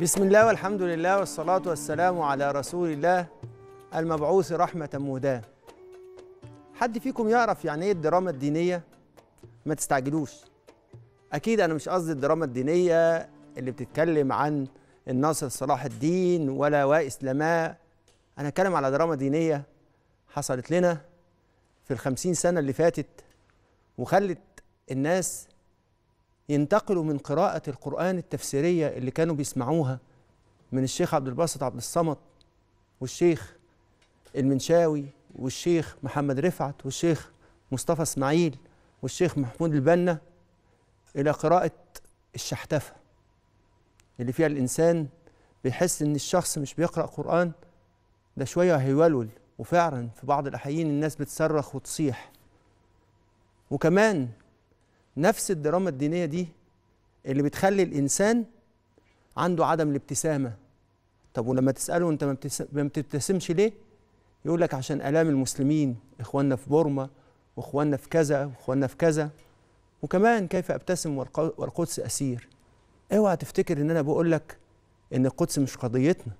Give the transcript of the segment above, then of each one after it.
بسم الله والحمد لله والصلاة والسلام على رسول الله المبعوث رحمة مهداة حد فيكم يعرف يعني ايه الدراما الدينية؟ ما تستعجلوش أكيد أنا مش قصدي الدراما الدينية اللي بتتكلم عن الناصر صلاح الدين ولا وإسلماء أنا أتكلم على دراما دينية حصلت لنا في الخمسين سنة اللي فاتت وخلت الناس ينتقلوا من قراءة القرآن التفسيرية اللي كانوا بيسمعوها من الشيخ عبد الباسط عبد الصمد والشيخ المنشاوي والشيخ محمد رفعت والشيخ مصطفى اسماعيل والشيخ محمود البنا إلى قراءة الشحتفة اللي فيها الإنسان بيحس إن الشخص مش بيقرأ قرآن ده شوية هيولول وفعلا في بعض الأحيان الناس بتصرخ وتصيح وكمان نفس الدراما الدينية دي اللي بتخلي الإنسان عنده عدم الابتسامة طب ولما تسأله أنت ما بتبتسمش ليه؟ يقول لك عشان آلام المسلمين إخواننا في بورما وإخواننا في كذا وإخواننا في كذا وكمان كيف أبتسم والقدس أسير اوعى تفتكر إن أنا بقول لك إن القدس مش قضيتنا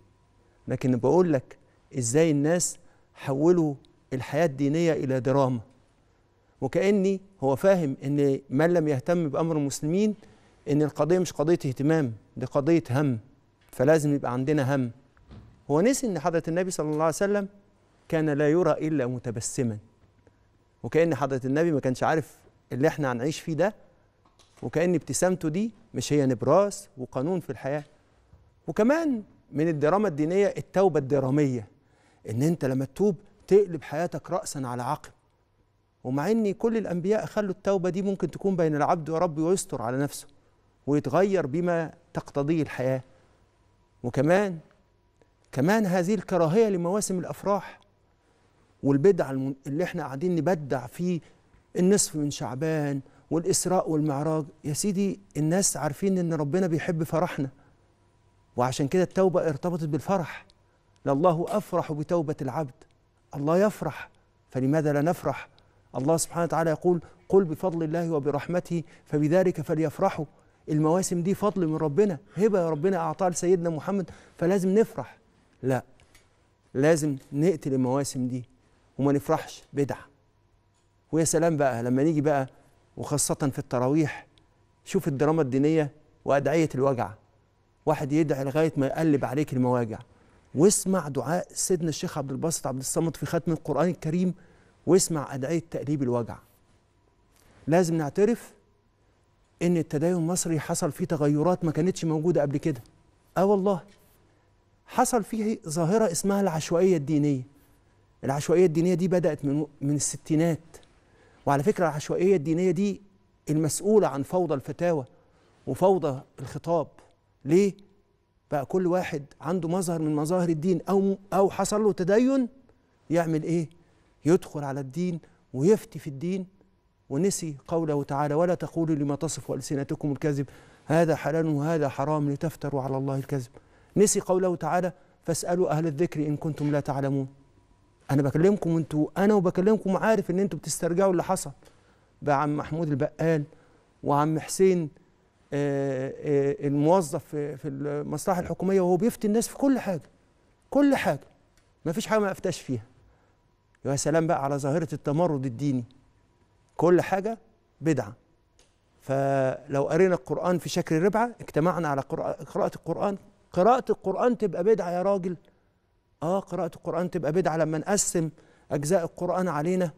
لكن بقول لك إزاي الناس حولوا الحياة الدينية إلى دراما وكأني هو فاهم أن من لم يهتم بأمر المسلمين أن القضية مش قضية اهتمام دي قضية هم فلازم يبقى عندنا هم هو نسي أن حضرة النبي صلى الله عليه وسلم كان لا يرى إلا متبسما وكأن حضرة النبي ما كانش عارف اللي احنا هنعيش فيه ده وكأن ابتسامته دي مش هي نبراس وقانون في الحياة وكمان من الدراما الدينية التوبة الدرامية إن أنت لما تتوب تقلب حياتك رأسا على عقب ومع ان كل الانبياء خلوا التوبه دي ممكن تكون بين العبد وربي ويستر على نفسه ويتغير بما تقتضيه الحياه وكمان كمان هذه الكراهيه لمواسم الافراح والبدع اللي احنا قاعدين نبدع فيه النصف من شعبان والاسراء والمعراج يا سيدي الناس عارفين ان ربنا بيحب فرحنا وعشان كده التوبه ارتبطت بالفرح لله افرح بتوبه العبد الله يفرح فلماذا لا نفرح الله سبحانه وتعالى يقول قل بفضل الله وبرحمته فبذلك فليفرحوا المواسم دي فضل من ربنا هبة ربنا أعطاها لسيدنا محمد فلازم نفرح لا لازم نقتل المواسم دي وما نفرحش بدعة ويا سلام بقى لما نيجي بقى وخاصة في التراويح شوف الدراما الدينية وأدعية الوجع واحد يدعي لغاية ما يقلب عليك المواجع واسمع دعاء سيدنا الشيخ عبد الباسط عبد الصمد في ختم القرآن الكريم واسمع أدعية تأديب الوجع لازم نعترف إن التدين المصري حصل فيه تغيرات ما كانتش موجودة قبل كده آه والله حصل فيه ظاهرة اسمها العشوائية الدينية العشوائية الدينية دي بدأت من, من الستينات وعلى فكرة العشوائية الدينية دي المسؤولة عن فوضى الفتاوى وفوضى الخطاب ليه؟ بقى كل واحد عنده مظهر من مظاهر الدين أو أو حصل له تدين يعمل إيه؟ يدخل على الدين ويفتي في الدين ونسي قوله تعالى ولا تقولوا لما تصف ألسنتكم الكذب هذا حلال وهذا حرام لتفتروا على الله الكذب نسي قوله تعالى فاسألوا أهل الذكر إن كنتم لا تعلمون أنا بكلمكم وأنتوا أنا وبكلمكم عارف إن أنتوا بتسترجعوا اللي حصل بقى عم محمود البقال وعم حسين آه، آه، الموظف في المصلحة الحكومية وهو بيفتي الناس في كل حاجة كل حاجة ما فيش حاجة ما أفتاش فيها يا سلام بقى على ظاهره التمرد الديني كل حاجه بدعه فلو قرينا القرآن في شكل ربعة اجتمعنا على قراءة القرآن قراءة القرآن تبقى بدعة يا راجل آه قراءة القرآن تبقى بدعة لما نقسم أجزاء القرآن علينا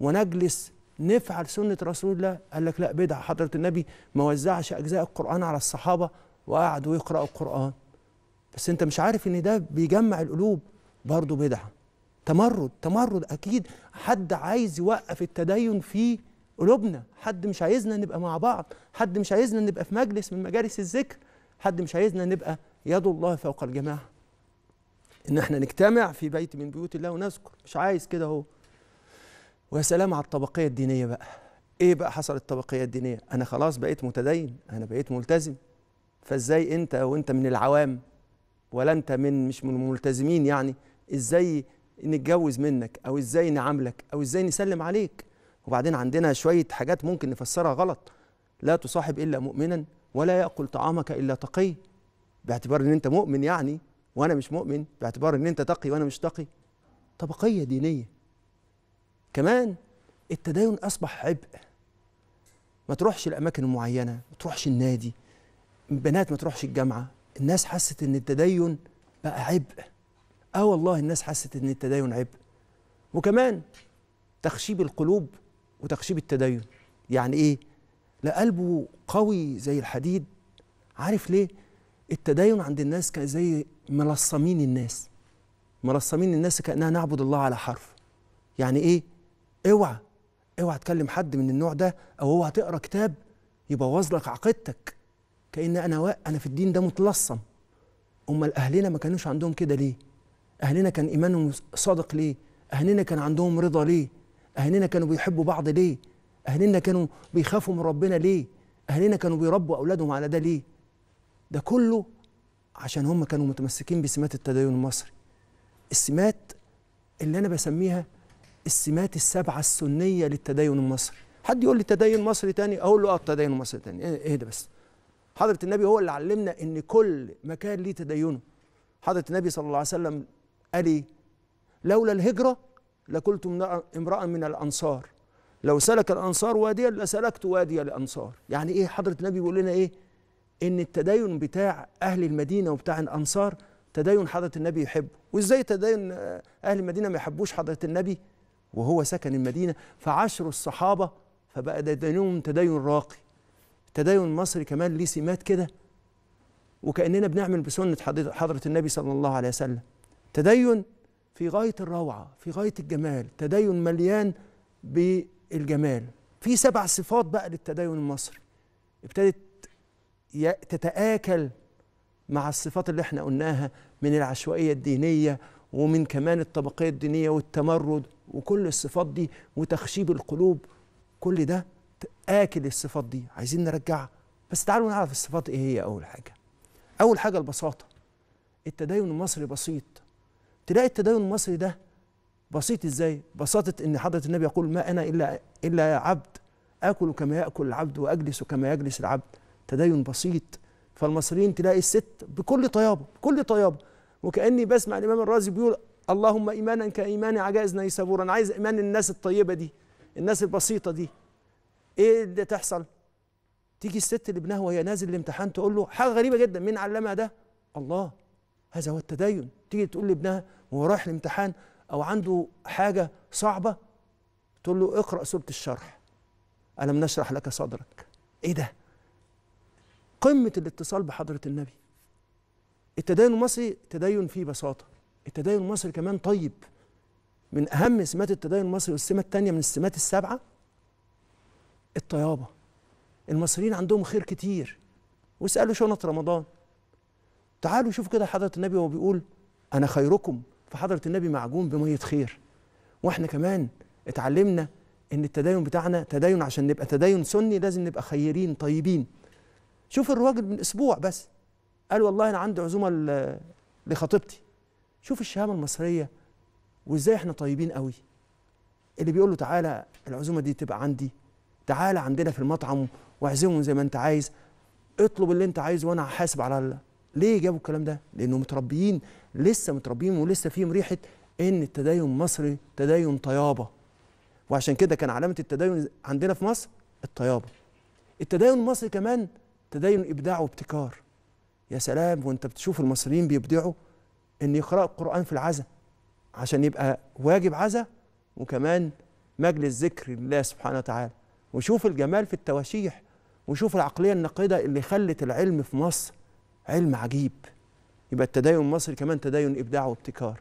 ونجلس نفعل سنة رسول الله قال لك لا بدعة حضرة النبي ما وزعش أجزاء القرآن على الصحابة وقعدوا يقرأوا القرآن بس أنت مش عارف إن ده بيجمع القلوب برضه بدعة تمرد تمرد اكيد حد عايز يوقف التدين في قلوبنا حد مش عايزنا نبقى مع بعض حد مش عايزنا نبقى في مجلس من مجالس الذكر حد مش عايزنا نبقى يد الله فوق الجماعه ان احنا نجتمع في بيت من بيوت الله ونذكر مش عايز كده اهو ويا سلام على الطبقيه الدينيه بقى ايه بقى حصل الطبقيه الدينيه انا خلاص بقيت متدين انا بقيت ملتزم فازاي انت وانت من العوام ولا انت من مش من الملتزمين يعني ازاي نتجوز منك او ازاي نعاملك او ازاي نسلم عليك وبعدين عندنا شويه حاجات ممكن نفسرها غلط لا تصاحب الا مؤمنا ولا ياكل طعامك الا تقي باعتبار ان انت مؤمن يعني وانا مش مؤمن باعتبار ان انت تقي وانا مش تقي طبقيه دينيه كمان التدين اصبح عبء ما تروحش الاماكن المعينه ما تروحش النادي البنات ما تروحش الجامعه الناس حست ان التدين بقى عبء اه والله الناس حست ان التدين عبء وكمان تخشيب القلوب وتخشيب التدين يعني ايه لا قلبه قوي زي الحديد عارف ليه التدين عند الناس كان زي ملصمين الناس ملصمين الناس كانها نعبد الله على حرف يعني ايه اوعى اوعى تكلم حد من النوع ده او اوعى تقرا كتاب يبوظ لك عقيدتك كان انا انا في الدين ده متلصم امال اهلنا ما كانوش عندهم كده ليه أهلنا كان إيمانهم صادق ليه أهلنا كان عندهم رضا ليه أهلنا كانوا بيحبوا بعض ليه أهلنا كانوا بيخافوا من ربنا ليه أهلنا كانوا بيربوا أولادهم على ده ليه ده كله عشان هم كانوا متمسكين بسمات التدين المصري السمات اللي أنا بسميها السمات السبعة السنية للتدين المصري حد يقول لي تدين مصري تاني اقول له اه التدين المصري تاني ايه, إيه ده بس حضره النبي هو اللي علمنا ان كل مكان ليه تدينه حضره النبي صلى الله عليه وسلم قال ايه لولا الهجرة لكنت امرأ من الأنصار لو سلك الأنصار واديا لسلكت واديا الأنصار يعني ايه حضرة النبي بيقول لنا ايه ان التدين بتاع أهل المدينة وبتاع الأنصار تدين حضرة النبي يحبه وازاي تدين أهل المدينة ما يحبوش حضرة النبي وهو سكن المدينة فعشر الصحابة فبقى تدينهم تدين راقي التدين المصري كمان ليه سمات كده وكأننا بنعمل بسنة حضرة النبي صلى الله عليه وسلم تدين في غاية الروعة في غاية الجمال تدين مليان بالجمال في سبع صفات بقى للتدين المصري ابتدت تتآكل مع الصفات اللي احنا قلناها من العشوائية الدينية ومن كمان الطبقية الدينية والتمرد وكل الصفات دي وتخشيب القلوب كل ده آكل الصفات دي عايزين نرجعها بس تعالوا نعرف الصفات ايه هي أول حاجة أول حاجة البساطة التدين المصري بسيط تلاقي التدين المصري ده بسيط ازاي بساطه ان حضره النبي يقول ما انا الا الا عبد اكل كما ياكل العبد واجلس كما يجلس العبد تدين بسيط فالمصريين تلاقي الست بكل طيابه بكل طيابه وكاني بسمع الامام الرازي بيقول اللهم ايمانا كايمان عجائز نيسابور انا عايز ايمان الناس الطيبه دي الناس البسيطه دي ايه اللي تحصل تيجي الست لابنها وهي نازل الامتحان تقول له حاجه غريبه جدا مين علمها ده الله هذا هو التدين تيجي تقول لابنها وهو رايح الامتحان او عنده حاجه صعبه تقول له اقرا سوره الشرح الم نشرح لك صدرك ايه ده قمه الاتصال بحضره النبي التدين المصري تدين فيه بساطه التدين المصري كمان طيب من اهم سمات التدين المصري والسمه الثانيه من السمات السبعه الطيابه المصريين عندهم خير كتير واسالوا شنط رمضان تعالوا شوفوا كده حضره النبي وهو بيقول انا خيركم فحضره النبي معجون بميه خير واحنا كمان اتعلمنا ان التدين بتاعنا تدين عشان نبقى تدين سني لازم نبقى خيرين طيبين شوف الراجل من اسبوع بس قال والله انا عندي عزومه لخطيبتي شوف الشهامه المصريه وازاي احنا طيبين قوي اللي بيقول له تعالى العزومه دي تبقى عندي تعالى عندنا في المطعم واعزمهم زي ما انت عايز اطلب اللي انت عايزه وانا هحاسب على الله ليه جابوا الكلام ده لأنه متربيين لسه متربيين ولسه فيهم ريحه ان التدين المصري تدين طيابه وعشان كده كان علامه التدين عندنا في مصر الطيابه التدين المصري كمان تدين ابداع وابتكار يا سلام وانت بتشوف المصريين بيبدعوا ان يقرأ القرآن في العزاء عشان يبقى واجب عزاء وكمان مجلس ذكر لله سبحانه وتعالى وشوف الجمال في التواشيح وشوف العقلية النقيده اللي خلت العلم في مصر علم عجيب يبقى التدين المصري كمان تدين إبداع وابتكار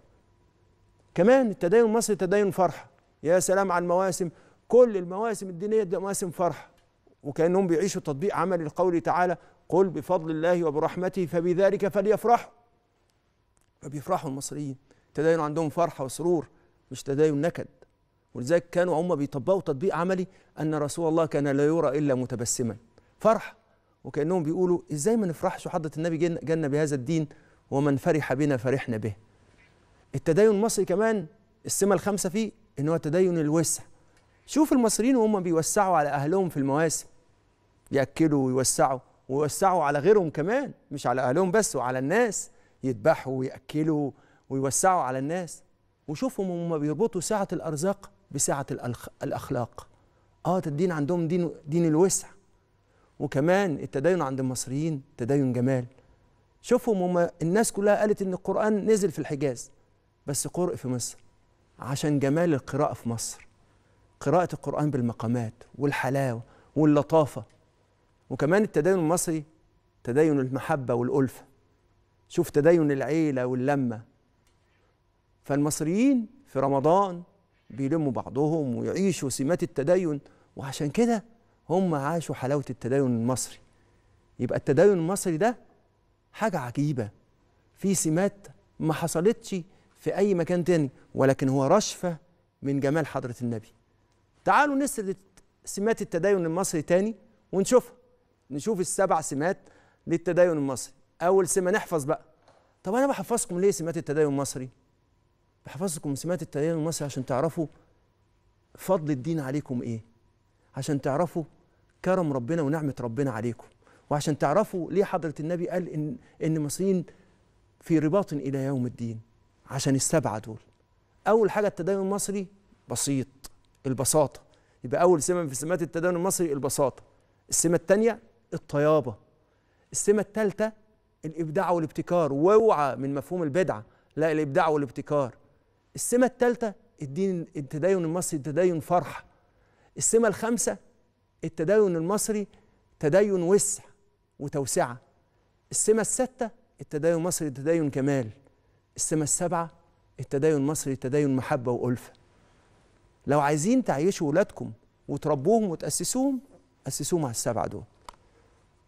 كمان التدين المصري تدين فرحة يا سلام على المواسم كل المواسم الدينية دي مواسم فرحة وكأنهم بيعيشوا تطبيق عمل القول تعالى قل بفضل الله وبرحمته فبذلك فليفرحوا فبيفرحوا المصريين تدين عندهم فرحة وسرور مش تدين نكد ولذلك كانوا هم بيطبقوا تطبيق عملي أن رسول الله كان لا يرى إلا متبسما فرح وكأنهم بيقولوا إزاي ما نفرحش وحضرة النبي جانا بهذا الدين ومن فرح بنا فرحنا به التدين المصري كمان السمة الخمسة فيه إن هو تدين الوسع شوف المصريين وهم بيوسعوا على أهلهم في المواسم يأكلوا ويوسعوا ويوسعوا على غيرهم كمان مش على أهلهم بس وعلى الناس يذبحوا ويأكلوا ويوسعوا على الناس وشوفهم هم بيربطوا ساعة الأرزاق بساعة الأخلاق آه الدين عندهم دين دين الوسع وكمان التدين عند المصريين تدين جمال شوفوا مما الناس كلها قالت ان القرآن نزل في الحجاز بس قرئ في مصر عشان جمال القراءة في مصر قراءة القرآن بالمقامات والحلاوة واللطافة وكمان التدين المصري تدين المحبة والألفة شوف تدين العيلة واللمة فالمصريين في رمضان بيلموا بعضهم ويعيشوا سمات التدين وعشان كده هم عاشوا حلاوة التدين المصري يبقى التدين المصري ده حاجة عجيبة في سمات ما حصلتش في أي مكان تاني ولكن هو رشفة من جمال حضرة النبي تعالوا نسرد سمات التدين المصري تاني ونشوفها نشوف السبع سمات للتدين المصري أول سمة نحفظ بقى طب أنا بحفظكم ليه سمات التدين المصري بحفظكم سمات التدين المصري عشان تعرفوا فضل الدين عليكم إيه عشان تعرفوا كرم ربنا ونعمة ربنا عليكم وعشان تعرفوا ليه حضرة النبي قال إن, إن مصريين في رباط إلى يوم الدين عشان السبعة دول أول حاجة التدين المصري بسيط البساطة يبقى أول سمة في سمات التدين المصري البساطة السمة الثانية الطيابة السمة الثالثة الإبداع والابتكار واوعى من مفهوم البدعة لا الإبداع والابتكار السمة الثالثة الدين التدين المصري تدين فرح السمة الخامسة التدين المصري تدين وسع وتوسعة السمة الستة التدين المصري تدين كمال السمة السبعة التدين المصري تدين محبة وألفة لو عايزين تعيشوا ولادكم وتربوهم وتأسسوهم أسسوهم على السبعة دول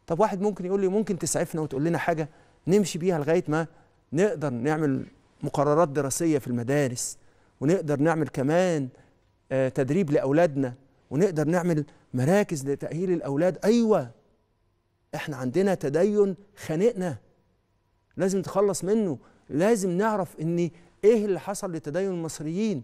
طب واحد ممكن يقول لي ممكن تسعفنا وتقول لنا حاجة نمشي بيها لغاية ما نقدر نعمل مقررات دراسية في المدارس ونقدر نعمل كمان آه، تدريب لأولادنا ونقدر نعمل مراكز لتأهيل الأولاد أيوة احنا عندنا تدين خانقنا لازم نتخلص منه لازم نعرف ان ايه اللي حصل لتدين المصريين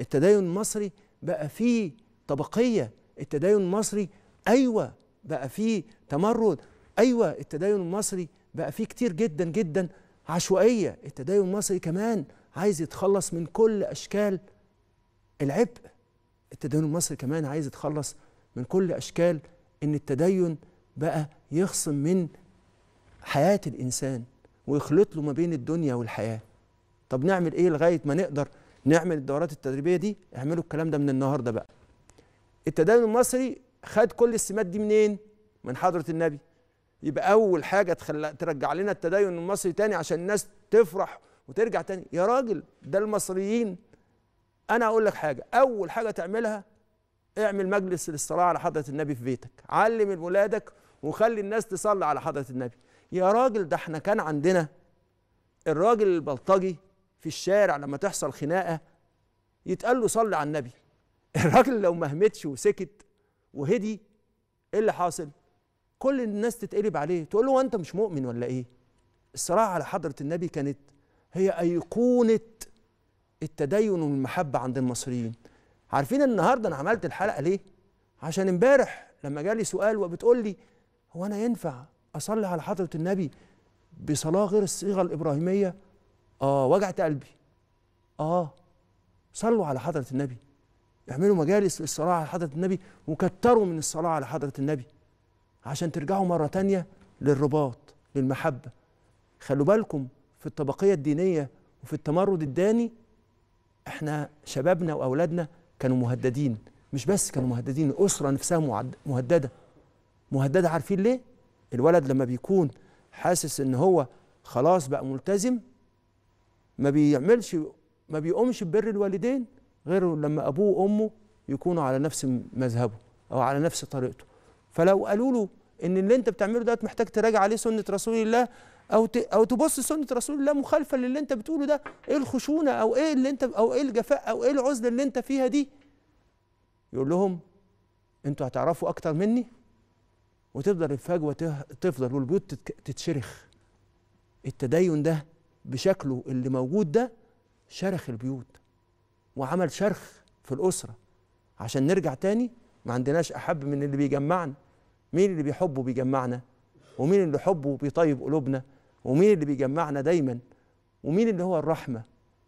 التدين المصري بقى فيه طبقيه التدين المصري ايوه بقى فيه تمرد ايوه التدين المصري بقى فيه كتير جدا جدا عشوائيه التدين المصري كمان عايز يتخلص من كل اشكال العبء التدين المصري كمان عايز يتخلص من كل اشكال ان التدين بقى يخصم من حياة الإنسان ويخلط له ما بين الدنيا والحياة طب نعمل إيه لغاية ما نقدر نعمل الدورات التدريبية دي اعملوا الكلام ده من النهاردة بقى التدين المصري خد كل السمات دي منين من حضرة النبي يبقى أول حاجة ترجع لنا التدين المصري تاني عشان الناس تفرح وترجع تاني يا راجل ده المصريين أنا أقول لك حاجة أول حاجة تعملها اعمل مجلس للصلاة على حضرة النبي في بيتك علم ولادك وخلي الناس تصلي على حضره النبي يا راجل ده احنا كان عندنا الراجل البلطجي في الشارع لما تحصل خناقه يتقال له صلي على النبي الراجل لو ما همتش وسكت وهدي ايه اللي حاصل كل الناس تتقلب عليه تقول له انت مش مؤمن ولا ايه الصلاة على حضرة النبي كانت هي أيقونة التدين والمحبة عند المصريين عارفين النهاردة أنا عملت الحلقة ليه عشان امبارح لما جالي سؤال وبتقول لي هو انا ينفع اصلي على حضره النبي بصلاه غير الصيغه الابراهيميه اه وجعت قلبي اه صلوا على حضره النبي اعملوا مجالس للصلاه على حضره النبي وكتروا من الصلاه على حضره النبي عشان ترجعوا مره تانية للرباط للمحبه خلوا بالكم في الطبقيه الدينيه وفي التمرد الداني احنا شبابنا واولادنا كانوا مهددين مش بس كانوا مهددين الاسره نفسها مهدده مهدده عارفين ليه الولد لما بيكون حاسس ان هو خلاص بقى ملتزم ما بيعملش ما بيقومش ببر الوالدين غير لما ابوه وامه يكونوا على نفس مذهبه او على نفس طريقته فلو قالوا له ان اللي انت بتعمله ده محتاج تراجع عليه سنه رسول الله او او تبص سنه رسول الله مخالفه للي انت بتقوله ده ايه الخشونه او ايه اللي انت او ايه الجفاء او ايه العزله اللي انت فيها دي يقول لهم انتوا هتعرفوا اكتر مني وتفضل الفجوه تفضل والبيوت تتشرخ التدين ده بشكله اللي موجود ده شرخ البيوت وعمل شرخ في الاسره عشان نرجع تاني ما عندناش احب من اللي بيجمعنا مين اللي بيحبه بيجمعنا ومين اللي حبه بيطيب قلوبنا ومين اللي بيجمعنا دايما ومين اللي هو الرحمه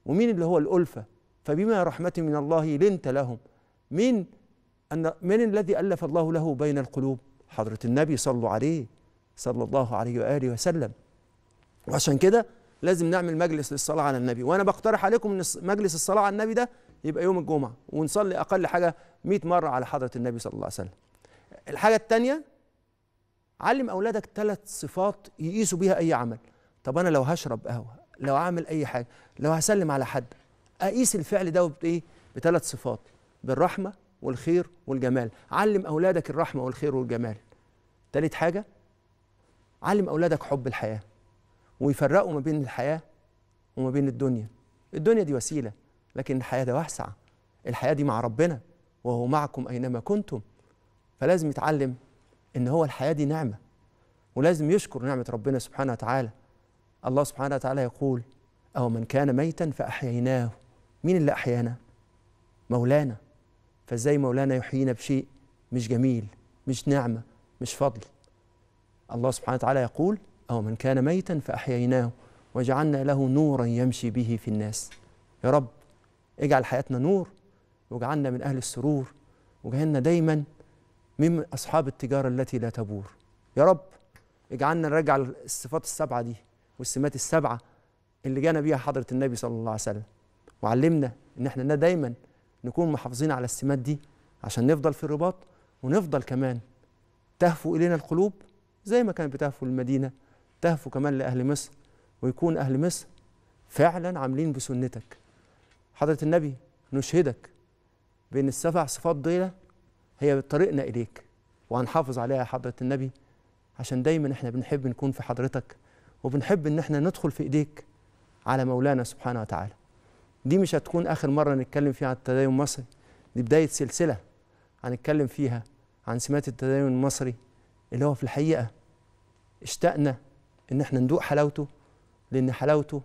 ومين اللي هو الالفه فبما رحمه من الله لنت لهم مين أن من الذي ألف الله له بين القلوب حضرة النبي صلوا عليه صلى الله عليه وآله وسلم وعشان كده لازم نعمل مجلس للصلاة على النبي وأنا بقترح عليكم إن مجلس الصلاة على النبي ده يبقى يوم الجمعة ونصلي أقل حاجة 100 مرة على حضرة النبي صلى الله عليه وسلم الحاجة الثانية علم أولادك ثلاث صفات يقيسوا بيها أي عمل طب أنا لو هشرب قهوة لو أعمل أي حاجة لو هسلم على حد أقيس الفعل ده بإيه بثلاث صفات بالرحمة والخير والجمال علم أولادك الرحمة والخير والجمال تالت حاجة علم أولادك حب الحياة ويفرقوا ما بين الحياة وما بين الدنيا الدنيا دي وسيلة لكن الحياة ده واسعة الحياة دي مع ربنا وهو معكم أينما كنتم فلازم يتعلم إن هو الحياة دي نعمة ولازم يشكر نعمة ربنا سبحانه وتعالى الله سبحانه وتعالى يقول أو من كان ميتا فأحييناه مين اللي أحيانا مولانا فازاي مولانا يحيينا بشيء مش جميل مش نعمة مش فضل الله سبحانه وتعالى يقول أو من كان ميتا فأحييناه وجعلنا له نورا يمشي به في الناس يا رب اجعل حياتنا نور واجعلنا من أهل السرور واجعلنا دايما من أصحاب التجارة التي لا تبور يا رب اجعلنا نرجع الصفات السبعة دي والسمات السبعة اللي جانا بيها حضرة النبي صلى الله عليه وسلم وعلمنا ان احنا دايما نكون محافظين على السمات دي عشان نفضل في الرباط ونفضل كمان تهفو إلينا القلوب زي ما كانت بتهفو المدينة تهفو كمان لأهل مصر ويكون أهل مصر فعلا عاملين بسنتك حضرة النبي نشهدك بأن السبع صفات دي هي طريقنا إليك وهنحافظ عليها يا حضرة النبي عشان دايما احنا بنحب نكون في حضرتك وبنحب ان احنا ندخل في ايديك على مولانا سبحانه وتعالى دي مش هتكون آخر مرة نتكلم فيها عن التدين المصري دي بداية سلسلة هنتكلم فيها عن سمات التدين المصري اللي هو في الحقيقة اشتقنا إن احنا ندوق حلاوته لأن حلاوته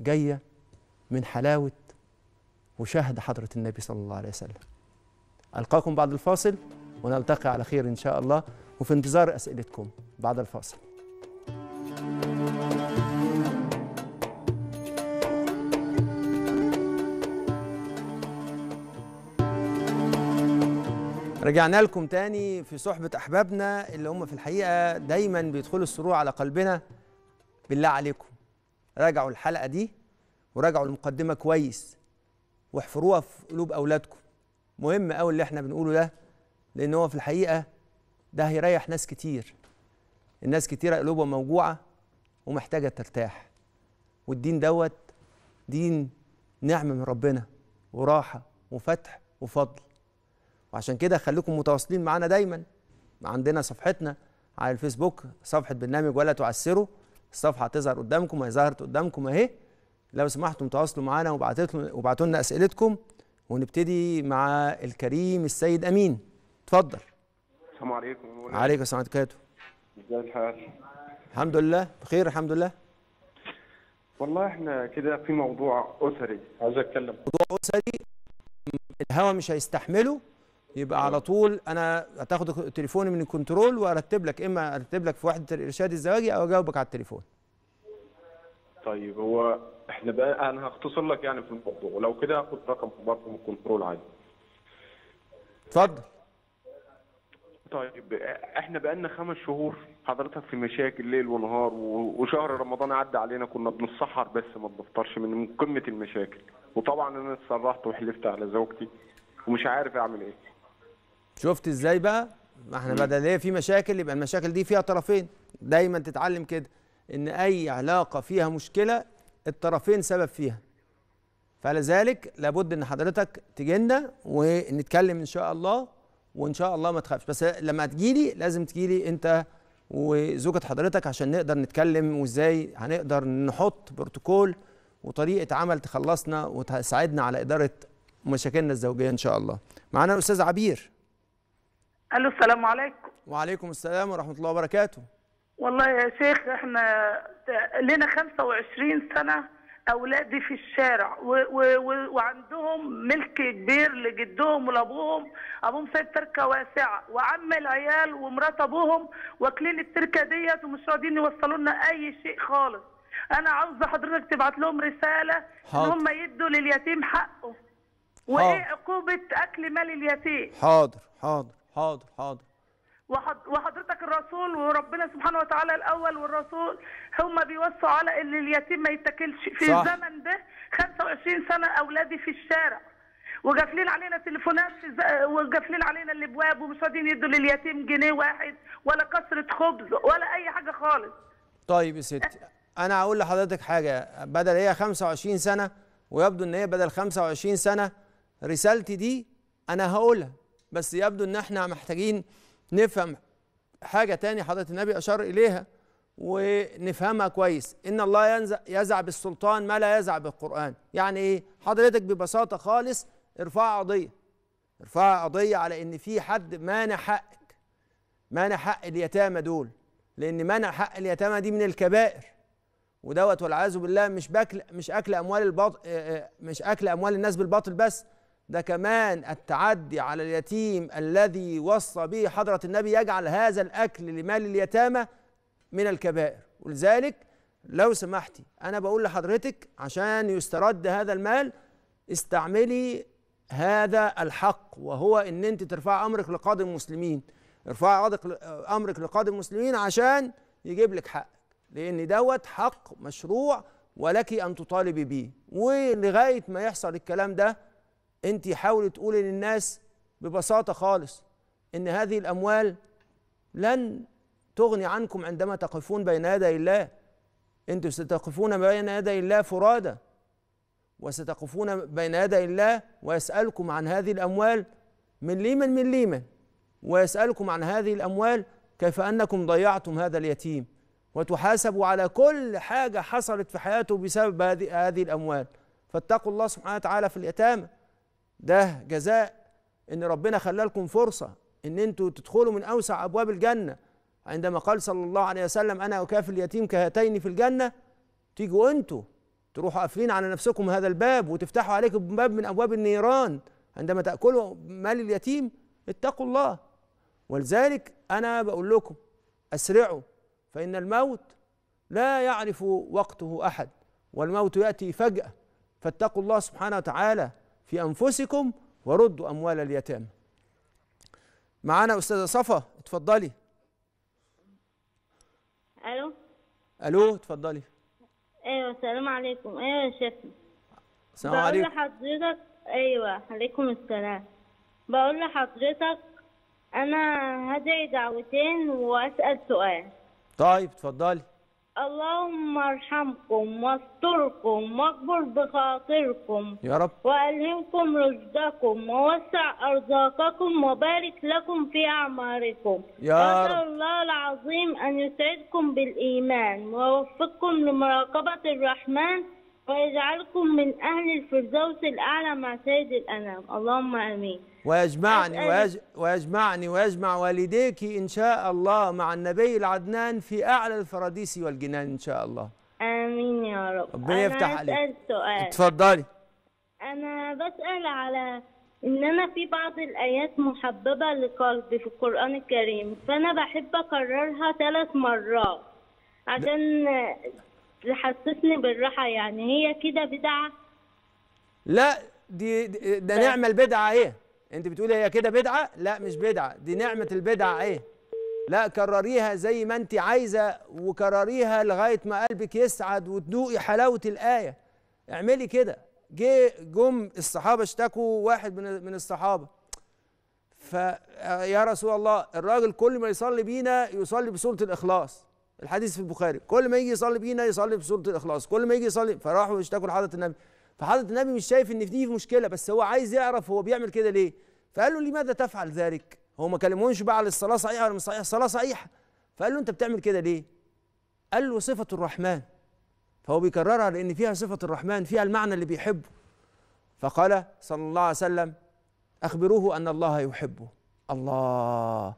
جاية من حلاوة وشهد حضرة النبي صلى الله عليه وسلم ألقاكم بعد الفاصل ونلتقي على خير إن شاء الله وفي انتظار أسئلتكم بعد الفاصل thank you رجعنا لكم تاني في صحبة أحبابنا اللي هم في الحقيقة دايما بيدخلوا السرور على قلبنا بالله عليكم راجعوا الحلقة دي وراجعوا المقدمة كويس واحفروها في قلوب أولادكم مهم أوي اللي احنا بنقوله ده لأن هو في الحقيقة ده هيريح ناس كتير الناس كتيرة قلوبها موجوعة ومحتاجة ترتاح والدين دوت دين نعمة من ربنا وراحة وفتح وفضل وعشان كده خليكم متواصلين معانا دايما عندنا صفحتنا على الفيسبوك صفحه برنامج ولا تعسروا الصفحه هتظهر قدامكم وهي ظهرت قدامكم اهي لو سمحتم تواصلوا معانا وبعتوا لنا اسئلتكم ونبتدي مع الكريم السيد امين اتفضل السلام عليكم وعليكم السلام وبركاته ازاي الحال الحمد لله بخير الحمد لله والله احنا كده في موضوع اسري عايز اتكلم موضوع اسري الهواء مش هيستحمله يبقى على طول انا هتاخد تليفوني من الكنترول وارتب لك اما ارتب لك في وحده الارشاد الزواجي او اجاوبك على التليفون طيب هو احنا بقى انا هختصر لك يعني في الموضوع ولو كده هاخد رقم برضه من الكنترول عادي اتفضل طيب احنا بقالنا خمس شهور حضرتك في مشاكل ليل ونهار وشهر رمضان عدى علينا كنا بنتسحر بس ما بنفطرش من قمه المشاكل وطبعا انا اتصرحت وحلفت على زوجتي ومش عارف اعمل ايه شفت ازاي بقى ما احنا بدل ايه في مشاكل يبقى المشاكل دي فيها طرفين دايما تتعلم كده ان اي علاقه فيها مشكله الطرفين سبب فيها فلذلك لابد ان حضرتك تجينا ونتكلم ان شاء الله وان شاء الله ما تخافش بس لما تجيلي لازم تجيلي انت وزوجة حضرتك عشان نقدر نتكلم وازاي هنقدر نحط بروتوكول وطريقة عمل تخلصنا وتساعدنا على إدارة مشاكلنا الزوجية إن شاء الله معانا الأستاذ عبير الو السلام عليكم وعليكم السلام ورحمه الله وبركاته والله يا شيخ احنا لنا 25 سنه اولادي في الشارع و و وعندهم ملك كبير لجدهم ولابوهم ابوهم سايب تركه واسعه وعم العيال ومرات ابوهم واكلين التركه ديت ومش راضيين يوصلوا لنا اي شيء خالص انا عاوزه حضرتك تبعت لهم رساله حاضر. ان هم يدوا لليتيم حقه وايه عقوبه اكل مال اليتيم حاضر حاضر حاضر حاضر وحضرتك الرسول وربنا سبحانه وتعالى الاول والرسول هم بيوصوا على ان اليتيم ما يتاكلش في صح. الزمن ده 25 سنه اولادي في الشارع وقافلين علينا تليفونات وقافلين علينا الابواب ومش قادرين يدوا لليتيم جنيه واحد ولا كسره خبز ولا اي حاجه خالص طيب يا ستي انا هقول لحضرتك حاجه بدل هي 25 سنه ويبدو ان هي بدل 25 سنه رسالتي دي انا هقولها بس يبدو ان احنا محتاجين نفهم حاجه تاني حضره النبي اشار اليها ونفهمها كويس ان الله يزع بالسلطان ما لا يزع بالقران يعني ايه حضرتك ببساطه خالص ارفع قضيه ارفع قضيه على ان في حد مانع حقك مانع حق اليتامى دول لان منع حق اليتامى دي من الكبائر ودوت والعياذ بالله مش باكل مش اكل اموال الباطل آه، آه، مش اكل اموال الناس بالباطل بس ده كمان التعدي على اليتيم الذي وصى به حضرة النبي يجعل هذا الأكل لمال اليتامى من الكبائر ولذلك لو سمحتي أنا بقول لحضرتك عشان يسترد هذا المال استعملي هذا الحق وهو إن أنت ترفع أمرك لقاضي المسلمين ارفع أمرك لقاضي المسلمين عشان يجيب لك حقك لأن دوت حق مشروع ولك أن تطالبي به ولغاية ما يحصل الكلام ده انت حاولي تقولي للناس ببساطه خالص ان هذه الاموال لن تغني عنكم عندما تقفون بين يدي الله انتم ستقفون بين يدي الله فرادى وستقفون بين يدي الله ويسألكم عن هذه الأموال من ليمن من ليمن ويسألكم عن هذه الأموال كيف أنكم ضيعتم هذا اليتيم وتحاسبوا على كل حاجة حصلت في حياته بسبب هذه الأموال فاتقوا الله سبحانه وتعالى في اليتامى ده جزاء ان ربنا خلى لكم فرصه ان انتوا تدخلوا من اوسع ابواب الجنه عندما قال صلى الله عليه وسلم انا اكافئ اليتيم كهاتين في الجنه تيجوا انتوا تروحوا قافلين على نفسكم هذا الباب وتفتحوا عليكم باب من ابواب النيران عندما تاكلوا مال اليتيم اتقوا الله ولذلك انا بقول لكم اسرعوا فان الموت لا يعرف وقته احد والموت ياتي فجاه فاتقوا الله سبحانه وتعالى في أنفسكم وردوا أموال اليتامى معانا أستاذة صفا اتفضلي ألو ألو اتفضلي أيوة السلام عليكم أيوة يا شيخنا السلام عليكم بقول لحضرتك أيوة عليكم السلام بقول لحضرتك أنا هدعي دعوتين وأسأل سؤال طيب اتفضلي اللهم ارحمكم واستركم واكبر بخاطركم يا رب والهمكم رشدكم ووسع ارزاقكم وبارك لكم في اعماركم يا رب الله العظيم ان يسعدكم بالايمان ويوفقكم لمراقبه الرحمن ويجعلكم من اهل الفردوس الاعلى مع سيد الانام اللهم امين ويجمعني ويج... ويجمعني ويجمع والديك إن شاء الله مع النبي العدنان في أعلى الفراديس والجنان إن شاء الله آمين يا رب ربنا يفتح عليك سؤال اتفضلي أنا بسأل على إن أنا في بعض الآيات محببة لقلبي في القرآن الكريم فأنا بحب أكررها ثلاث مرات عشان تحسسني بالراحة يعني هي كده بدعة لا دي, ده نعمل بدعه إيه؟ انت بتقولي هي كده بدعه لا مش بدعه دي نعمه البدعه ايه لا كرريها زي ما انت عايزه وكرريها لغايه ما قلبك يسعد وتدوقي حلاوه الايه اعملي كده جه جم الصحابه اشتكوا واحد من من الصحابه يا رسول الله الراجل كل ما يصلي بينا يصلي بسوره الاخلاص الحديث في البخاري كل ما يجي يصلي بينا يصلي بسوره الاخلاص كل ما يجي يصلي فراحوا اشتكوا لحضره النبي فحضرة النبي مش شايف ان في دي مشكلة بس هو عايز يعرف هو بيعمل كده ليه فقال له لماذا تفعل ذلك هو ما كلمهوش بقى على الصلاة صحيحة ولا مش صحيحة الصلاة صحيحة فقال له انت بتعمل كده ليه قال له صفة الرحمن فهو بيكررها لأن فيها صفة الرحمن فيها المعنى اللي بيحبه فقال صلى الله عليه وسلم أخبروه أن الله يحبه الله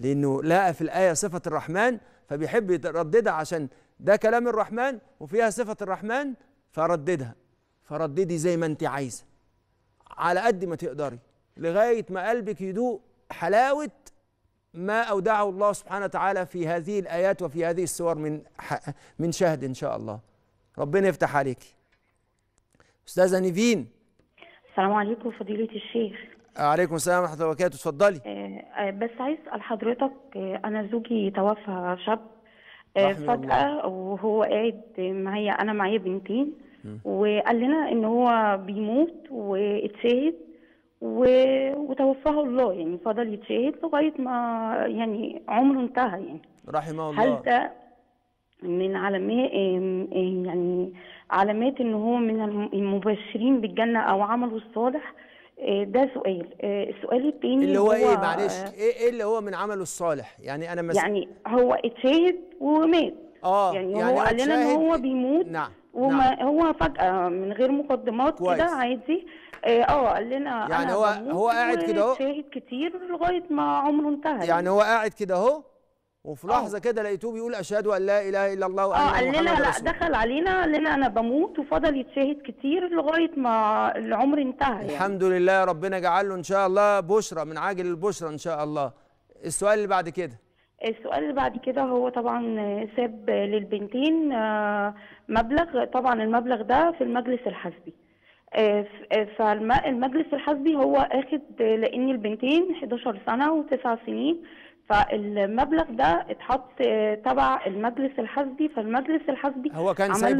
لأنه لقى في الآية صفة الرحمن فبيحب يرددها عشان ده كلام الرحمن وفيها صفة الرحمن فرددها فرددي زي ما انت عايزه على قد ما تقدري لغايه ما قلبك يدوق حلاوه ما اودعه الله سبحانه وتعالى في هذه الايات وفي هذه السور من من شهد ان شاء الله ربنا يفتح عليك استاذه نيفين السلام عليكم فضيله الشيخ عليكم السلام ورحمه الله وبركاته اتفضلي آه، آه، بس عايز اسال حضرتك آه، انا زوجي توفى شاب فجاه وهو قاعد معايا انا معايا بنتين وقال لنا ان هو بيموت واتشهد وتوفاه الله يعني فضل يتشهد لغايه ما يعني عمره انتهى يعني رحمه الله هل ده من علامات يعني علامات ان هو من المبشرين بالجنه او عمله الصالح آه، ده سؤال آه، السؤال الثاني اللي هو, هو ايه معلش ايه ايه اللي هو من عمله الصالح يعني انا مس... يعني هو اتشهد ومات اه يعني, يعني هو قال لنا ان هو بيموت نعم وما نعم. هو فجأة من غير مقدمات كده عادي إيه، اه قال لنا يعني هو هو قاعد كده اهو شاهد كتير لغايه ما عمره انتهى يعني هو قاعد كده اهو وفي آه. لحظه كده لقيتوه بيقول اشهد ان لا اله الا الله وان آه، محمد رسول الله قال لنا لا دخل علينا قال لنا انا بموت وفضل يتشاهد كتير لغايه ما العمر انتهى يعني. الحمد لله ربنا جعل له ان شاء الله بشرى من عاجل البشرى ان شاء الله السؤال اللي بعد كده السؤال اللي بعد كده هو طبعا ساب للبنتين آه، مبلغ طبعا المبلغ ده في المجلس الحزبي آه، فالمجلس آه، الحزبي هو اخد لان البنتين 11 سنه و9 سنين فالمبلغ ده اتحط تبع المجلس الحزبي فالمجلس الحزبي هو كان سايب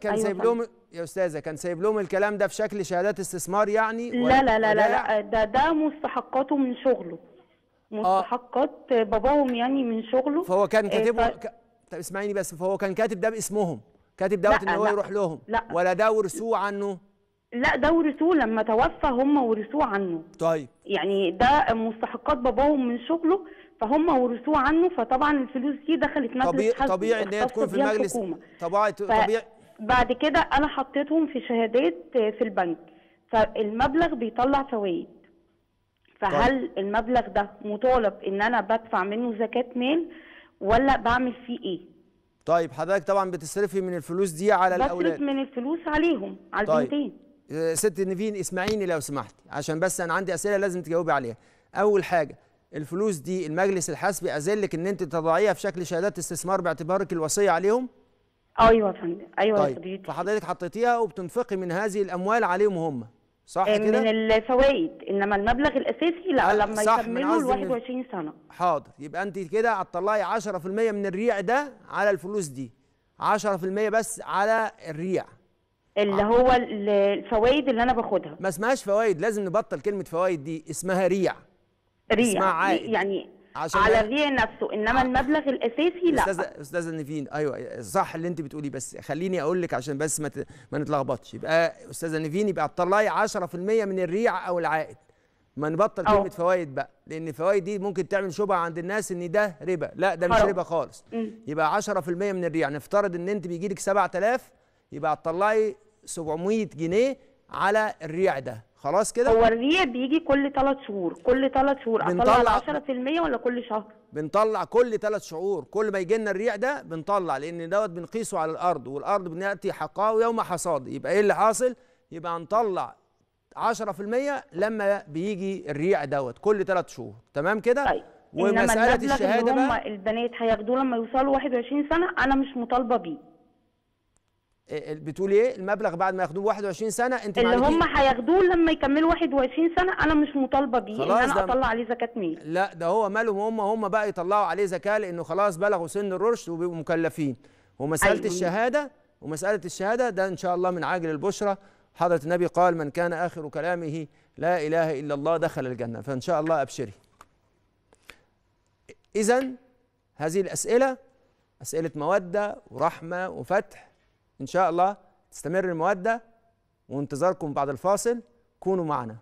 كان أيوة، سايب لهم يا استاذه كان سايب لهم الكلام ده في شكل شهادات استثمار يعني لا لا لا لا, لا, لا ده ده مستحقاته من شغله آه. مستحقات آه. باباهم يعني من شغله فهو كان آه، كاتبه ف... ك... طب اسمعيني بس فهو كان كاتب ده باسمهم كاتب دوت ان هو يروح لهم لا ولا ده ورثوه عنه لا ده ورثوه لما توفى هم ورثوه عنه طيب يعني ده مستحقات باباهم من شغله فهم ورثوه عنه فطبعا الفلوس دي دخلت مجلس طبيعي حزب طبيعي ان هي تكون في المجلس يعني طبيعي طبيعي بعد كده انا حطيتهم في شهادات آه، في البنك فالمبلغ بيطلع فوائد فهل طيب. المبلغ ده مطالب ان انا بدفع منه زكاه مال ولا بعمل فيه ايه طيب حضرتك طبعا بتصرفي من الفلوس دي على الاولاد بصرف من الفلوس عليهم على طيب. البنتين آه، ست نيفين اسمعيني لو سمحتي عشان بس انا عندي اسئله لازم تجاوبي عليها اول حاجه الفلوس دي المجلس الحسبي اذلك ان انت تضعيها في شكل شهادات استثمار باعتبارك الوصيه عليهم ايوه يا فندم ايوه طيب. فحضرتك حطيتيها وبتنفقي من هذه الاموال عليهم هم صح آه، كده؟ من الفوائد انما المبلغ الاساسي لا لما يكملوا ال 21 سنه حاضر يبقى انت كده هتطلعي 10% من الريع ده على الفلوس دي 10% بس على الريع اللي آه. هو الفوائد اللي انا باخدها ما اسمهاش فوائد لازم نبطل كلمه فوائد دي اسمها ريع ريع اسمها عائد. يعني عشان على غير نفسه انما آه. المبلغ الاساسي لا استاذه استاذه نيفين ايوه صح اللي انت بتقوليه بس خليني اقول لك عشان بس ما ما نتلخبطش يبقى استاذه نيفين يبقى هتطلعي 10% من الريع او العائد ما نبطل أوه. كلمه فوائد بقى لان الفوائد دي ممكن تعمل شبهه عند الناس ان ده ربا لا ده مش ربا خالص م. يبقى 10% من الريع نفترض ان انت بيجي لك 7000 يبقى هتطلعي 700 جنيه على الريع ده خلاص كده هو الريع بيجي كل 3 شهور كل 3 شهور بنطلع 10% ولا كل شهر بنطلع كل 3 شهور كل ما يجي لنا الريع ده بنطلع لان دوت بنقيسه على الارض والارض بناتي حقاوي يوم حصاد يبقى ايه اللي حاصل يبقى هنطلع 10% لما بيجي الريع دوت كل 3 شهور تمام كده طيب ومساله الشهاده بقى البنات هياخدوه لما يوصلوا 21 سنه انا مش مطالبه بيه آه، آه، بتقول ايه المبلغ بعد ما ياخدوه 21 سنه انت اللي هم هياخدوه لما يكملوا 21 سنه انا مش مطالبه بيه ان انا اطلع عليه زكاه مين لا ده هو مالهم هم هم بقى يطلعوا عليه زكاه لانه خلاص بلغوا سن الرشد وبيبقوا مكلفين ومساله أيوة. الشهاده ومساله الشهاده ده ان شاء الله من عاجل البشرى حضره النبي قال من كان اخر كلامه لا اله الا الله دخل الجنه فان شاء الله ابشري اذا هذه الاسئله اسئله موده ورحمه وفتح ان شاء الله تستمر الموده وانتظاركم بعد الفاصل كونوا معنا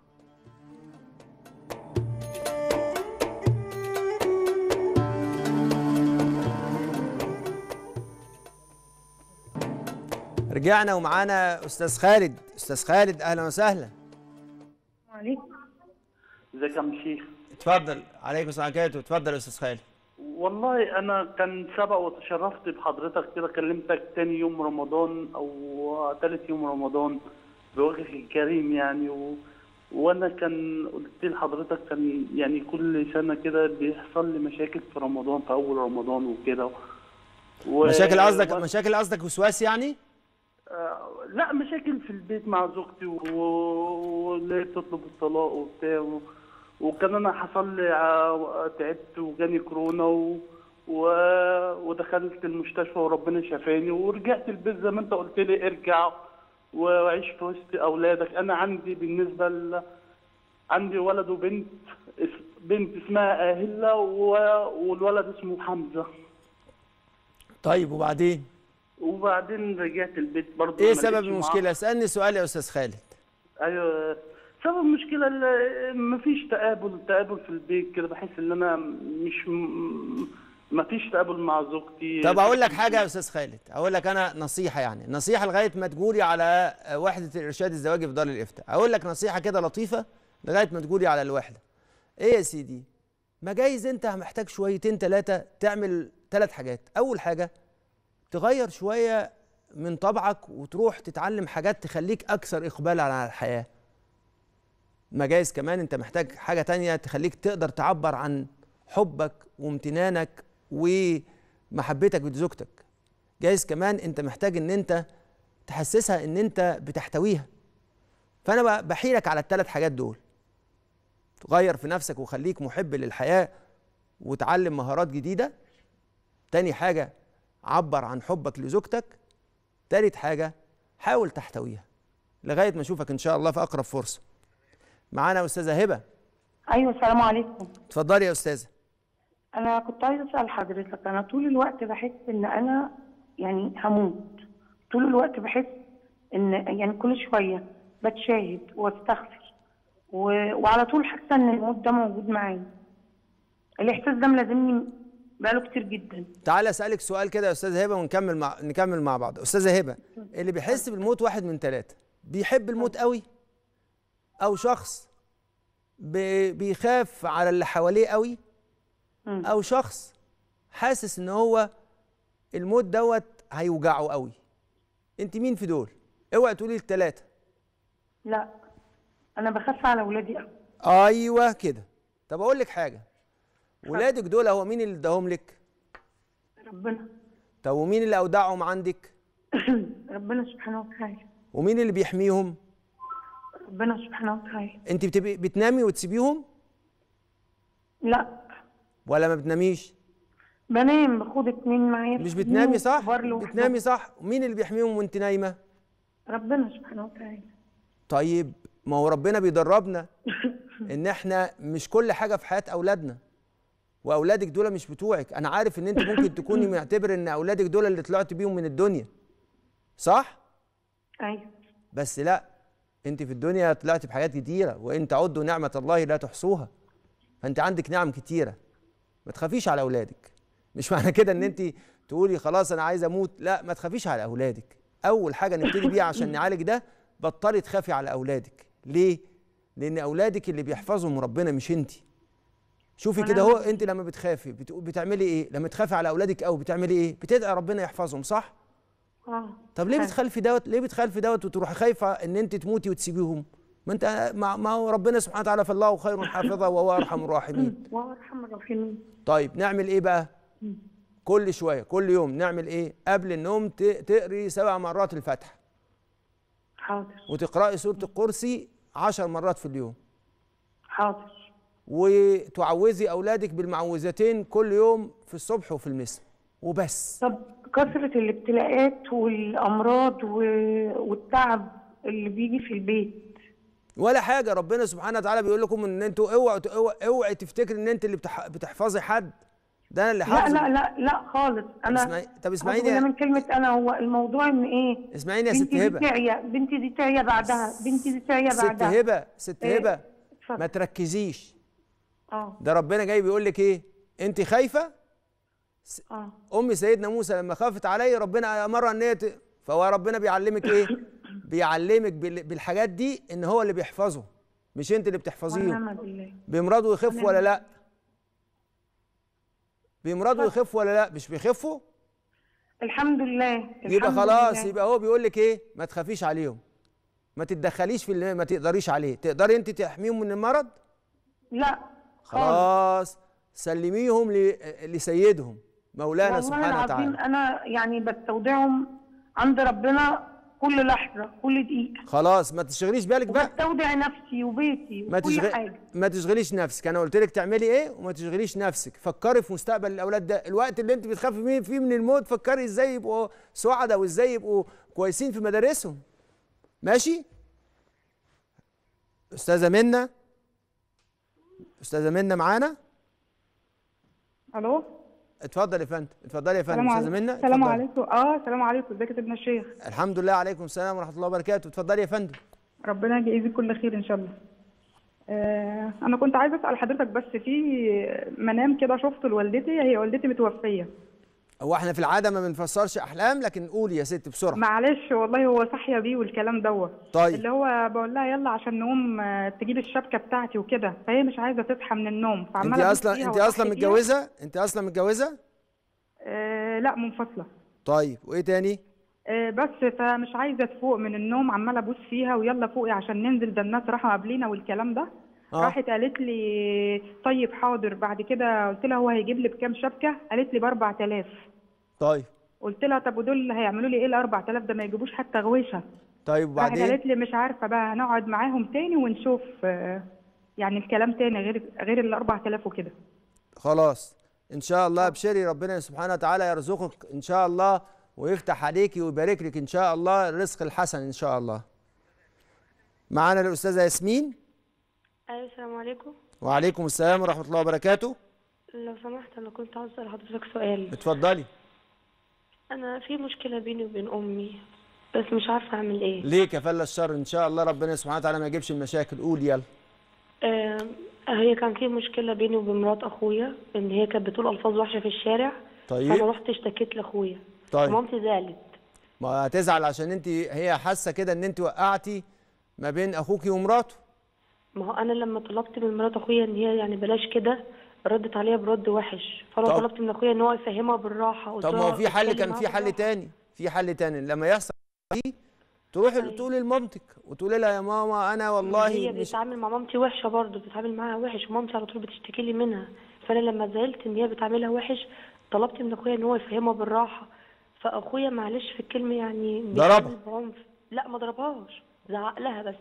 رجعنا ومعانا استاذ خالد استاذ خالد اهلا وسهلا وعليكم ازيك يا شيخ اتفضل عليكم السلام عليكم اتفضل يا استاذ خالد والله انا كان سبق وتشرفت بحضرتك كده كلمتك تاني يوم رمضان او تالت يوم رمضان بوجهك الكريم يعني و... وانا كان قلت لحضرتك كان يعني كل سنه كده بيحصل لي مشاكل في رمضان في اول رمضان وكده و... مشاكل قصدك بس... مشاكل قصدك وسواس يعني؟ آه لا مشاكل في البيت مع زوجتي و... و... تطلب الطلاق وبتاع و... وكان انا حصل لي تعبت وجاني كورونا و... و... ودخلت المستشفى وربنا شفاني ورجعت البيت زي ما انت قلت لي ارجع وعيش في وسط اولادك انا عندي بالنسبه ل... عندي ولد وبنت بنت اسمها اهله و... والولد اسمه حمزه طيب وبعدين وبعدين رجعت البيت برضه ايه سبب المشكله اسالني سؤال يا استاذ خالد ايوه سبب المشكلة ما فيش تقابل تقابل في البيت كده بحس ان انا مش ما فيش تقابل مع زوجتي طب اقول لك حاجة يا استاذ خالد اقول لك انا نصيحة يعني نصيحة لغاية ما تجوري على وحدة الارشاد الزواجي في دار الافتاء اقول لك نصيحة كده لطيفة لغاية ما تجوري على الوحدة ايه يا سيدي ما جايز انت محتاج شويتين ثلاثة تعمل ثلاث حاجات اول حاجة تغير شوية من طبعك وتروح تتعلم حاجات تخليك اكثر اقبال على الحياه مجايز كمان انت محتاج حاجه تانية تخليك تقدر تعبر عن حبك وامتنانك ومحبتك لزوجتك جايز كمان انت محتاج ان انت تحسسها ان انت بتحتويها فانا بحيلك على الثلاث حاجات دول تغير في نفسك وخليك محب للحياه وتعلم مهارات جديده تاني حاجه عبر عن حبك لزوجتك تالت حاجه حاول تحتويها لغايه ما اشوفك ان شاء الله في اقرب فرصه معانا استاذه هبه ايوه السلام عليكم اتفضلي يا استاذه انا كنت عايزه اسال حضرتك انا طول الوقت بحس ان انا يعني هموت طول الوقت بحس ان يعني كل شويه بتشاهد واستغفر و... وعلى طول حاسه ان الموت ده موجود معايا الاحساس ده ملازمني بقاله كتير جدا تعالى اسالك سؤال كده يا استاذه هبه ونكمل مع نكمل مع بعض استاذه هبه اللي بيحس بالموت واحد من ثلاثه بيحب الموت قوي او شخص بيخاف على اللي حواليه قوي او شخص حاسس ان هو الموت دوت هيوجعه قوي انت مين في دول اوعي تقولي الثلاثه لا انا بخاف على ولادي قوي ايوه كده طب اقول لك حاجه ولادك دول هو مين اللي اداهم لك ربنا طب ومين اللي اودعهم عندك ربنا سبحانه وتعالى ومين اللي بيحميهم ربنا سبحانه وتعالى انت بتبقي بتنامي وتسيبيهم لا ولا ما بتناميش بنام باخد اتنين معايا مش بتنامي صح بتنامي صح مين اللي بيحميهم وانت نايمه ربنا سبحانه وتعالى طيب ما هو ربنا بيدربنا ان احنا مش كل حاجه في حياه اولادنا واولادك دول مش بتوعك انا عارف ان انت ممكن تكوني معتبر ان اولادك دول اللي طلعت بيهم من الدنيا صح ايوه بس لا انت في الدنيا طلعت بحاجات كتيره وان تعدوا نعمه الله لا تحصوها فانت عندك نعم كتيره ما تخافيش على اولادك مش معنى كده ان انت تقولي خلاص انا عايز اموت لا ما تخافيش على اولادك اول حاجه نبتدي بيها عشان نعالج ده بطلي تخافي على اولادك ليه لان اولادك اللي بيحفظهم ربنا مش انت شوفي كده اهو انت لما بتخافي بتعملي ايه لما تخافي على اولادك او بتعملي ايه بتدعي ربنا يحفظهم صح اه طب ليه بتخلفي دوت ليه بتخلفي دوت وتروحي خايفه ان انت تموتي وتسيبيهم ما انت ما هو ربنا سبحانه وتعالى فالله خير حافظه وهو ارحم الراحمين وهو ارحم الراحمين طيب نعمل ايه بقى كل شويه كل يوم نعمل ايه قبل النوم تقري سبع مرات الفاتحه حاضر وتقراي سوره الكرسي عشر مرات في اليوم حاضر وتعوزي اولادك بالمعوذتين كل يوم في الصبح وفي المساء وبس طب كثرة الابتلاءات والأمراض والتعب اللي بيجي في البيت ولا حاجه ربنا سبحانه وتعالى بيقول لكم ان انتوا اوعوا اوعي تفتكر ان انت اللي بتح... بتحفظي حد ده انا اللي حافظ لا لا لا لا خالص انا اسمعي... طب اسمعيني يا من كلمه انا هو الموضوع ان ايه اسمعيني يا ست هبه بنتي دي تعيا بنتي دي تعيا بعدها بنتي دي تعيا بعدها ست هبه ست إيه، هبه إيه؟ ما تركزيش اه ده ربنا جاي بيقول لك ايه انت خايفه آه. ام سيدنا موسى لما خافت عليه ربنا امرها ان هي فهو ربنا بيعلمك ايه بيعلمك بالحاجات دي ان هو اللي بيحفظه مش انت اللي بتحفظيه بيمرضوا يخف ولا لا بيمرضوا يخف ولا لا مش بيخفوا الحمد لله الحمد يبقى خلاص يبقى هو بيقول لك ايه ما تخافيش عليهم ما تتدخليش في اللي ما تقدريش عليه تقدري انت تحميهم من المرض لا خلاص سلميهم لسيدهم مولانا سبحانه وتعالى انا يعني بستودعهم عند ربنا كل لحظه كل دقيقه خلاص ما تشغليش بالك بقى بستودع نفسي وبيتي وكل ما تشغ... حاجه ما تشغليش نفسك انا قلت لك تعملي ايه وما تشغليش نفسك فكري في مستقبل الاولاد ده الوقت اللي انت بتخافي فيه من الموت فكري ازاي يبقوا سعداء وازاي يبقوا كويسين في مدارسهم ماشي استاذه منى استاذه منى معانا الو اتفضل يا فندم اتفضل يا فندم استاذه منى السلام عليكم اه السلام عليكم ازيك يا سيدنا الشيخ الحمد لله عليكم السلام ورحمه الله وبركاته اتفضل يا فندم ربنا يجازيك كل خير ان شاء الله آه انا كنت عايزه اسال حضرتك بس في منام كده شفته لوالدتي هي والدتي متوفيه هو احنا في العاده ما بنفسرش احلام لكن قول يا ست بسرعه معلش والله هو صاحيه بيه والكلام دوت طيب اللي هو بقول لها يلا عشان نقوم آه، تجيب الشبكه بتاعتي وكده فهي مش عايزه تصحى من النوم فعماله انت اصلا انت اصلا متجوزه انت اصلا متجوزه لا منفصله طيب وايه تاني آه، بس فمش عايزه تفوق من النوم عماله ابص فيها ويلا فوقي عشان ننزل ده الناس راحوا قبلينا والكلام ده آه. راحت قالت لي طيب حاضر بعد كده قلت لها هو هيجيب لي بكام شبكه قالت لي ب 4000 طيب قلت لها طب ودول هيعملوا لي ايه ال 4000 ده ما يجيبوش حتى غويشه طيب وبعدين قالت لي مش عارفه بقى هنقعد معاهم تاني ونشوف آه، يعني الكلام تاني غير غير ال 4000 وكده خلاص ان شاء الله ابشري آه. ربنا سبحانه وتعالى يرزقك ان شاء الله ويفتح عليكي ويبارك لك ان شاء الله الرزق الحسن ان شاء الله معانا الاستاذه ياسمين أيوة، السلام عليكم وعليكم السلام ورحمه الله وبركاته لو سمحت انا كنت عاوز اسال حضرتك سؤال اتفضلي انا في مشكله بيني وبين امي بس مش عارفه اعمل ايه ليه كفاله الشر ان شاء الله ربنا سبحانه وتعالى ما يجيبش المشاكل قول يلا آه هي كان في مشكله بيني وبين مرات اخويا ان هي كانت بتقول الفاظ وحشه في الشارع طيب فانا رحت اشتكيت لاخويا طيب مامتي زعلت ما هتزعل عشان انت هي حاسه كده ان انت وقعتي ما بين اخوكي ومراته ما هو انا لما طلبت من مرات اخويا ان هي يعني بلاش كده ردت عليا برد وحش فانا طب. طلبت من اخويا ان هو يفهمها بالراحه طب ما هو في حل كان في حل تاني في حل تاني لما يحصل دي تروح أيه. تقول لمامتك وتقول لها يا ماما انا والله هي مش... بتتعامل مع مامتي وحشه برضه بتتعامل معاها وحش ومامتي على طول بتشتكي لي منها فانا لما زعلت ان هي بتعاملها وحش طلبت من اخويا ان هو يفهمها بالراحه فاخويا معلش في الكلمه يعني ضربها لا ما ضربهاش زعق لها بس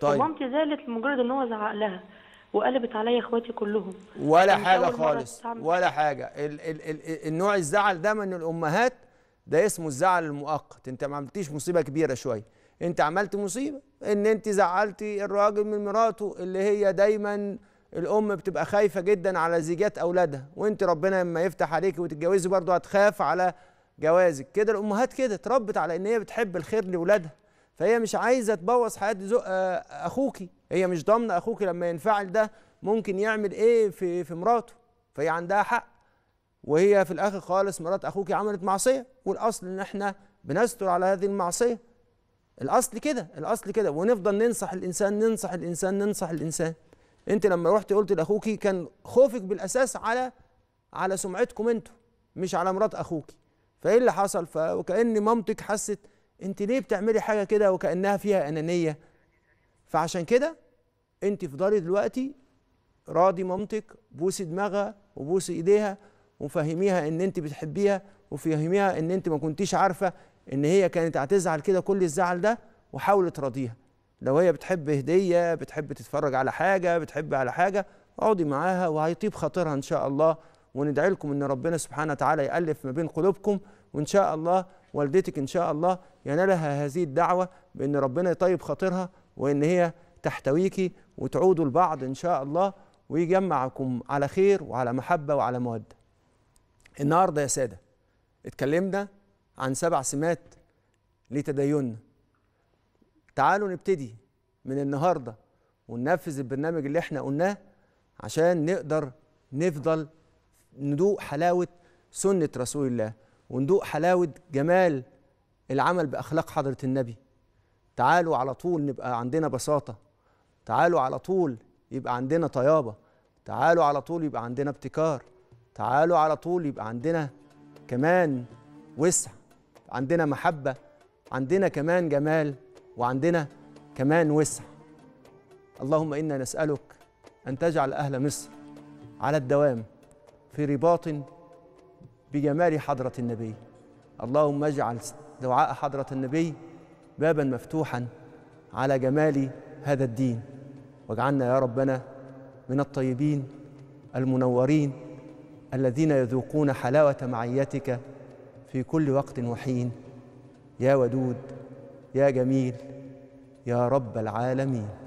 طيب ومامتي زعلت لمجرد ان هو زعق لها وقلبت عليا اخواتي كلهم ولا يعني حاجه خالص ولا حاجه ال ال ال النوع الزعل ده من الامهات ده اسمه الزعل المؤقت انت ما عملتيش مصيبه كبيره شويه انت عملت مصيبه ان انت زعلتي الراجل من مراته اللي هي دايما الام بتبقى خايفه جدا على زيجات اولادها وانت ربنا لما يفتح عليكي وتتجوزي برضه هتخاف على جوازك كده الامهات كده اتربت على ان هي بتحب الخير لاولادها فهي مش عايزه تبوظ حياه آه، اخوكي هي مش ضامنه اخوكي لما ينفعل ده ممكن يعمل ايه في في مراته فهي عندها حق وهي في الاخر خالص مرات اخوكي عملت معصيه والاصل ان احنا بنستر على هذه المعصيه الاصل كده الاصل كده ونفضل ننصح الانسان ننصح الانسان ننصح الانسان انت لما رحت قلت لاخوكي كان خوفك بالاساس على على سمعتكم انتوا مش على مرات اخوكي فايه اللي حصل فوكان مامتك حست انت ليه بتعملي حاجه كده وكانها فيها انانيه فعشان كده انت افضلي دلوقتي راضي مامتك بوسي دماغها وبوسي ايديها وفهميها ان انت بتحبيها وفهميها ان انت ما كنتيش عارفه ان هي كانت هتزعل كده كل الزعل ده وحاولي تراضيها لو هي بتحب هديه بتحب تتفرج على حاجه بتحب على حاجه اقعدي معاها وهيطيب خاطرها ان شاء الله وندعي لكم ان ربنا سبحانه وتعالى يالف ما بين قلوبكم وان شاء الله والدتك ان شاء الله ينالها هذه الدعوة بأن ربنا يطيب خاطرها وأن هي تحتويكي وتعودوا لبعض إن شاء الله ويجمعكم على خير وعلى محبة وعلى مودة النهاردة يا سادة اتكلمنا عن سبع سمات لتديننا تعالوا نبتدي من النهاردة وننفذ البرنامج اللي احنا قلناه عشان نقدر نفضل ندوق حلاوة سنة رسول الله وندوق حلاوة جمال العمل باخلاق حضره النبي تعالوا على طول نبقى عندنا بساطه تعالوا على طول يبقى عندنا طيابه تعالوا على طول يبقى عندنا ابتكار تعالوا على طول يبقى عندنا كمان وسع عندنا محبه عندنا كمان جمال وعندنا كمان وسع اللهم انا نسالك ان تجعل اهل مصر على الدوام في رباط بجمال حضره النبي اللهم اجعل دعاء حضرة النبي بابا مفتوحا على جمال هذا الدين واجعلنا يا ربنا من الطيبين المنورين الذين يذوقون حلاوة معيتك في كل وقت وحين يا ودود يا جميل يا رب العالمين